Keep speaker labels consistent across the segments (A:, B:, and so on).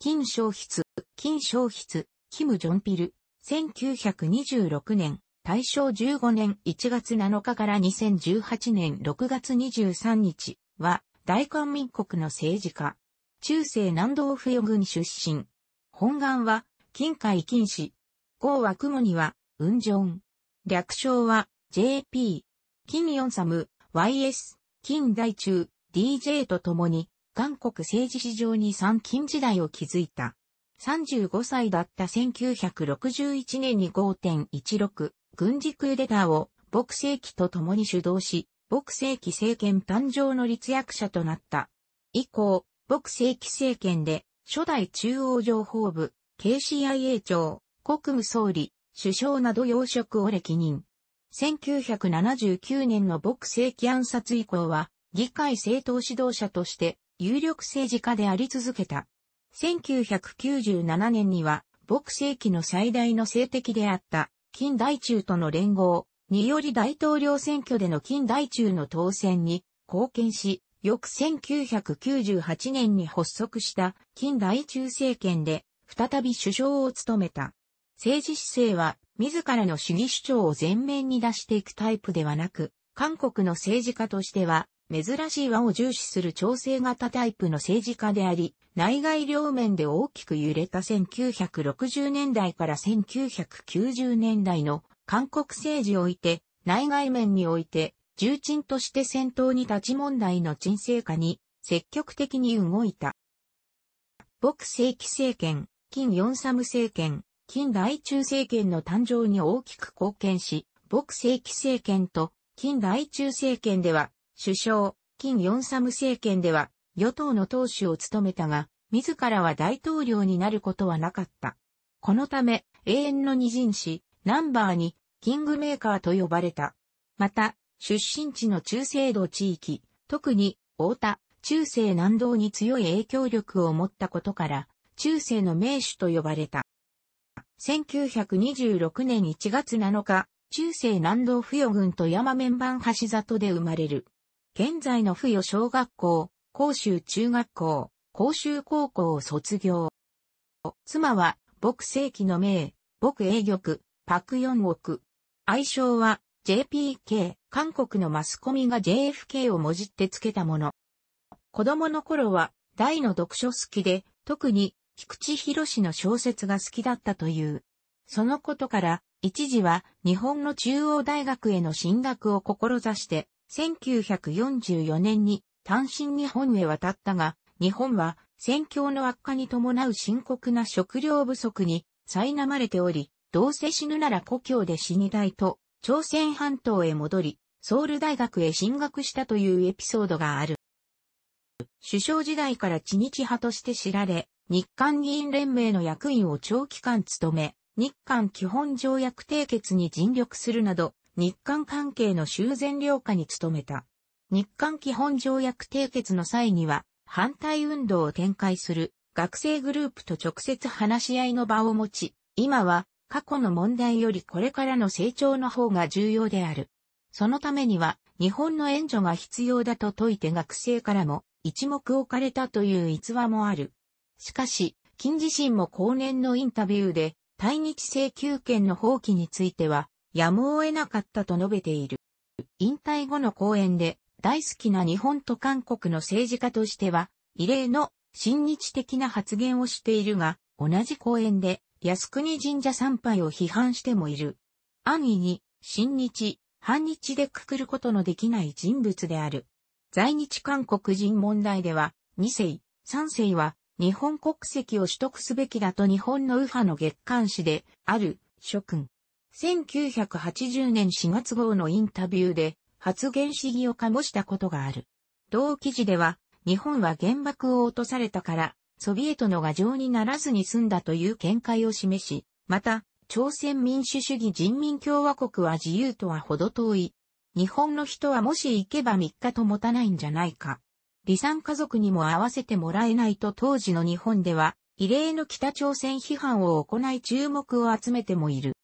A: 金消筆、金消筆、キム・ジョンピル、1926年、大正15年1月7日から2018年6月23日は、大韓民国の政治家。中世南道府与軍出身。本願は、金海金氏。号は雲には、雲上。略称は、JP。金四サム、YS、金大中、DJ と共に、韓国政治史上に三金時代を築いた。35歳だった1961年に5.16軍事クーデターを牧世紀と共に主導し、牧世紀政権誕生の立役者となった。以降、牧世紀政権で初代中央情報部、KCIA 長、国務総理、首相など要職を歴任。1979年の牧世紀暗殺以降は、議会政党指導者として有力政治家であり続けた。1997年には、牧世紀の最大の政敵であった、近代中との連合により大統領選挙での近代中の当選に貢献し、翌1998年に発足した近代中政権で再び首相を務めた。政治姿勢は自らの主義主張を前面に出していくタイプではなく、韓国の政治家としては珍しい和を重視する調整型タイプの政治家であり、内外両面で大きく揺れた1960年代から1990年代の韓国政治を置いて、内外面において、重鎮として先頭に立ち問題の鎮静化に積極的に動いた。朴正規政権、金ヨンサム政権、金大中政権の誕生に大きく貢献し、朴正規政権と金大中政権では首相、金ヨンサム政権では、与党の党首を務めたが、自らは大統領になることはなかった。このため、永遠の二人氏、ナンバーに、キングメーカーと呼ばれた。また、出身地の中西道地域、特に、大田、中世南道に強い影響力を持ったことから、中世の名手と呼ばれた。1926年1月7日、中世南道不与郡と山面板橋里で生まれる。現在の付与小学校、甲州中学校、甲州高校を卒業。妻は、僕世紀の名、僕英玉、パクヨンオク。愛称は、JPK、韓国のマスコミが JFK をもじってつけたもの。子供の頃は、大の読書好きで、特に、菊池博の小説が好きだったという。そのことから、一時は日本の中央大学への進学を志して、1944年に単身日本へ渡ったが、日本は戦況の悪化に伴う深刻な食料不足に苛まれており、どうせ死ぬなら故郷で死にたいと、朝鮮半島へ戻り、ソウル大学へ進学したというエピソードがある。首相時代から地日派として知られ、日韓議員連盟の役員を長期間務め、日韓基本条約締結に尽力するなど、日韓関係の修繕良化に努めた。日韓基本条約締結の際には、反対運動を展開する学生グループと直接話し合いの場を持ち、今は過去の問題よりこれからの成長の方が重要である。そのためには日本の援助が必要だと説いて学生からも一目置かれたという逸話もある。しかし、金自身も後年のインタビューで対日請求権の放棄についてはやむを得なかったと述べている。引退後の講演で、大好きな日本と韓国の政治家としては、異例の親日的な発言をしているが、同じ講演で、靖国神社参拝を批判してもいる。安易に、親日、反日でくくることのできない人物である。在日韓国人問題では、2世、3世は、日本国籍を取得すべきだと日本の右派の月刊誌で、ある、諸君、1980年4月号のインタビューで発言主義を醸したことがある。同記事では、日本は原爆を落とされたから、ソビエトの牙城にならずに済んだという見解を示し、また、朝鮮民主主義人民共和国は自由とはほど遠い。日本の人はもし行けば3日と持たないんじゃないか。離散家族にも会わせてもらえないと当時の日本では、異例の北朝鮮批判を行い注目を集めてもいる。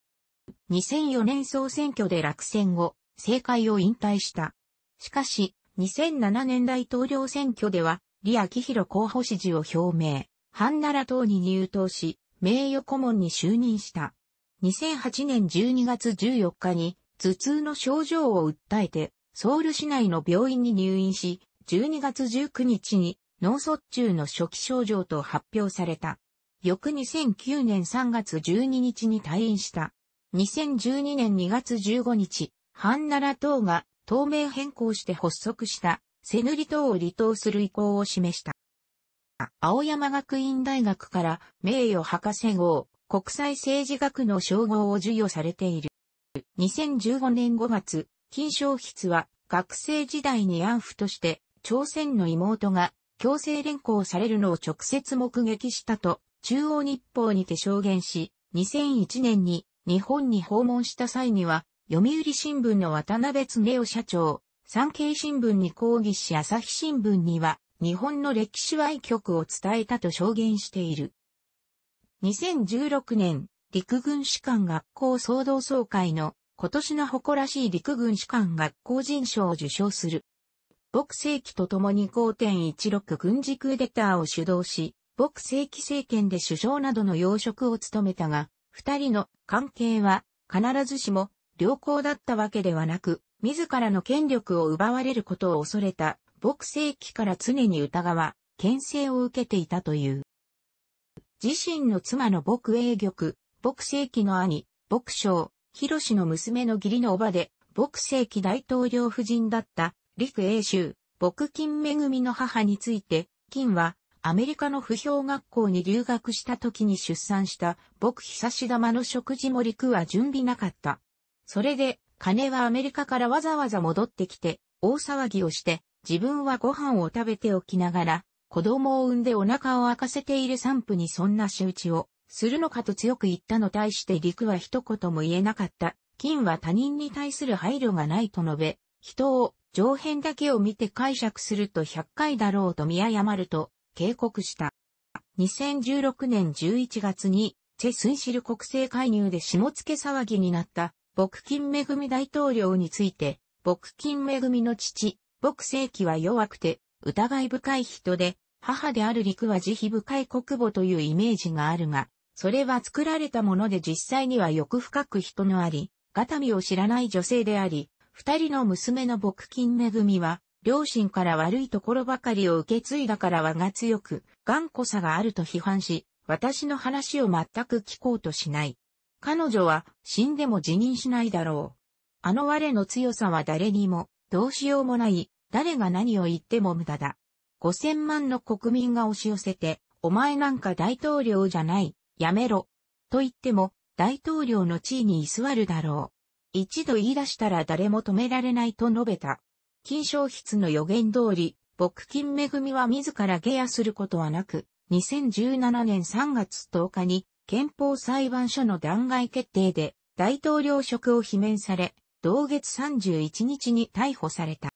A: 2004年総選挙で落選後、政界を引退した。しかし、2007年大統領選挙では、李昭弘候補支持を表明、半奈良党に入党し、名誉顧問に就任した。2008年12月14日に、頭痛の症状を訴えて、ソウル市内の病院に入院し、12月19日に脳卒中の初期症状と発表された。翌2009年3月12日に退院した。2012年2月15日、ハンナラ党が党名変更して発足したセヌリ党を離党する意向を示した。青山学院大学から名誉博士号、国際政治学の称号を授与されている。2015年5月、金賞筆は学生時代に安婦として朝鮮の妹が強制連行されるのを直接目撃したと中央日報にて証言し、2001年に日本に訪問した際には、読売新聞の渡辺恒夫社長、産経新聞に抗議し朝日新聞には、日本の歴史歪曲を伝えたと証言している。2016年、陸軍士官学校総同総会の今年の誇らしい陸軍士官学校人賞を受賞する。牧世紀と共に5.16軍事クーデターを主導し、牧世紀政権で首相などの要職を務めたが、二人の関係は必ずしも良好だったわけではなく、自らの権力を奪われることを恐れた、牧世紀から常に疑わ、牽制を受けていたという。自身の妻の牧英玉、牧世紀の兄、牧将、広氏の娘の義理の叔母で、牧世紀大統領夫人だった、陸英州、牧金恵の母について、金は、アメリカの不評学校に留学した時に出産した僕久し玉の食事も陸は準備なかった。それで、金はアメリカからわざわざ戻ってきて、大騒ぎをして、自分はご飯を食べておきながら、子供を産んでお腹を開かせている産婦にそんな仕打ちをするのかと強く言ったの対して陸は一言も言えなかった。金は他人に対する配慮がないと述べ、人を上辺だけを見て解釈すると100回だろうと見誤ると、警告した。2016年11月に、チェ・スンシル国政介入で下付け騒ぎになった、牧金恵大統領について、牧金恵の父、牧正紀は弱くて、疑い深い人で、母である陸は慈悲深い国母というイメージがあるが、それは作られたもので実際には欲深く人のあり、ガタミを知らない女性であり、二人の娘の牧金恵は、両親から悪いところばかりを受け継いだから我が強く、頑固さがあると批判し、私の話を全く聞こうとしない。彼女は死んでも辞任しないだろう。あの我の強さは誰にも、どうしようもない、誰が何を言っても無駄だ。五千万の国民が押し寄せて、お前なんか大統領じゃない、やめろ。と言っても、大統領の地位に居座るだろう。一度言い出したら誰も止められないと述べた。金賞筆の予言通り、牧金恵は自ら下野することはなく、2017年3月10日に憲法裁判所の弾劾決定で大統領職を罷免され、同月31日に逮捕された。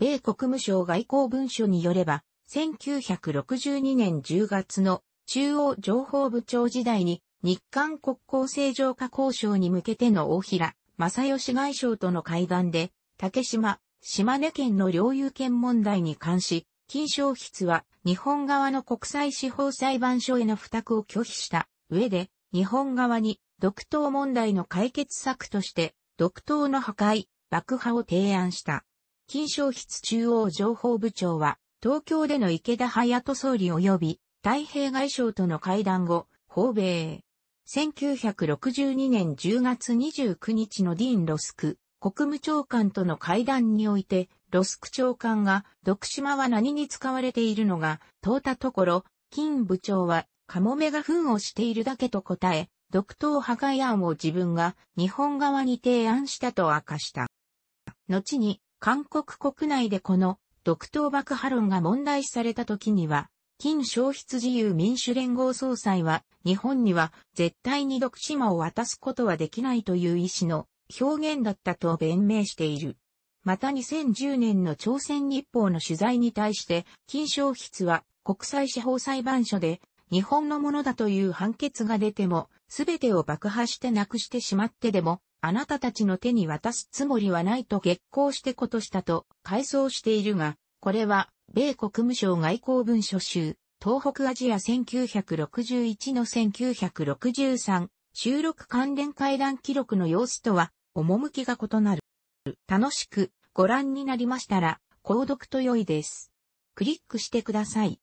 A: 米国務省外交文書によれば、1962年10月の中央情報部長時代に日韓国交正常化交渉に向けての大平正義外相との会談で、竹島島根県の領有権問題に関し、金正筆は日本側の国際司法裁判所への付託を拒否した上で、日本側に独島問題の解決策として、独島の破壊、爆破を提案した。金正筆中央情報部長は、東京での池田隼人総理及び太平外相との会談後、訪米。1962年10月29日のディーン・ロスク、国務長官との会談において、ロスク長官が、徳島は何に使われているのが、問うたところ、金部長は、カモメが糞をしているだけと答え、独島破壊案を自分が日本側に提案したと明かした。後に、韓国国内でこの独島爆破論が問題視された時には、金消失自由民主連合総裁は、日本には絶対に独島を渡すことはできないという意思の表現だったと弁明している。また2010年の朝鮮日報の取材に対して、金賞筆は国際司法裁判所で日本のものだという判決が出ても、すべてを爆破してなくしてしまってでも、あなたたちの手に渡すつもりはないと激行してことしたと回想しているが、これは、米国務省外交文書集、東北アジア1961の1963、収録関連会談記録の様子とは趣が異なる。楽しくご覧になりましたら、購読と良いです。クリックしてください。